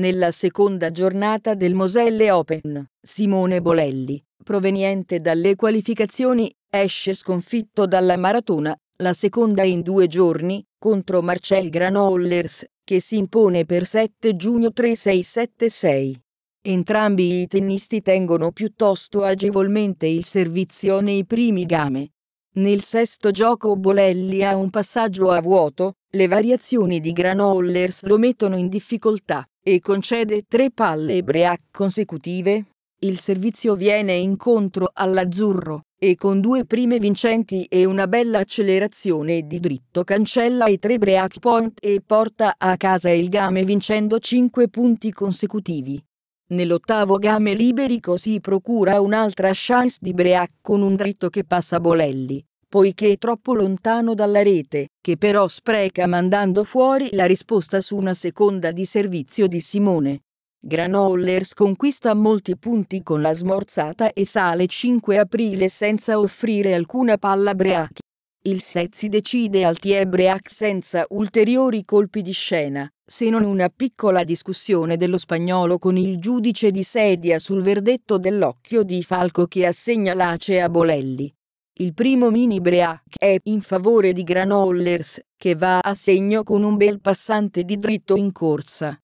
nella seconda giornata del Moselle Open, Simone Bolelli, proveniente dalle qualificazioni, esce sconfitto dalla maratona, la seconda in due giorni, contro Marcel Granollers, che si impone per 7 giugno 3-6-7-6. Entrambi i tennisti tengono piuttosto agevolmente il servizio nei primi game. Nel sesto gioco Bolelli ha un passaggio a vuoto, le variazioni di Granollers lo mettono in difficoltà e concede tre palle break consecutive, il servizio viene incontro all'azzurro e con due prime vincenti e una bella accelerazione di dritto cancella i tre break point e porta a casa il game vincendo 5 punti consecutivi. Nell'ottavo game liberico si procura un'altra chance di break con un dritto che passa Bolelli, poiché è troppo lontano dalla rete, che però spreca mandando fuori la risposta su una seconda di servizio di Simone. Granollers conquista molti punti con la smorzata e sale 5 aprile senza offrire alcuna palla a Breachi. Il Sezzi decide al Tiebriac senza ulteriori colpi di scena, se non una piccola discussione dello spagnolo con il giudice di sedia sul verdetto dell'occhio di Falco che assegna l'ace a Bolelli. Il primo mini break è in favore di Granollers, che va a segno con un bel passante di dritto in corsa.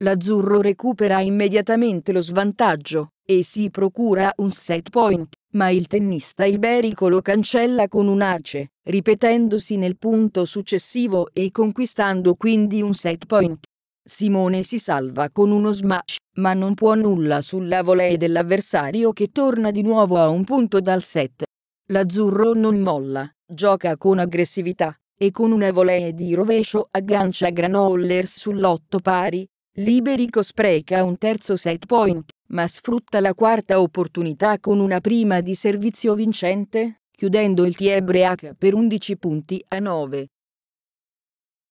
L'azzurro recupera immediatamente lo svantaggio e si procura un set point, ma il tennista iberico lo cancella con un ace, ripetendosi nel punto successivo e conquistando quindi un set point. Simone si salva con uno smash, ma non può nulla sulla volée dell'avversario che torna di nuovo a un punto dal set. L'azzurro non molla, gioca con aggressività, e con una volée di rovescio aggancia Granollers sull'otto pari. Liberico spreca un terzo set point, ma sfrutta la quarta opportunità con una prima di servizio vincente, chiudendo il Tiebre H per 11 punti a 9.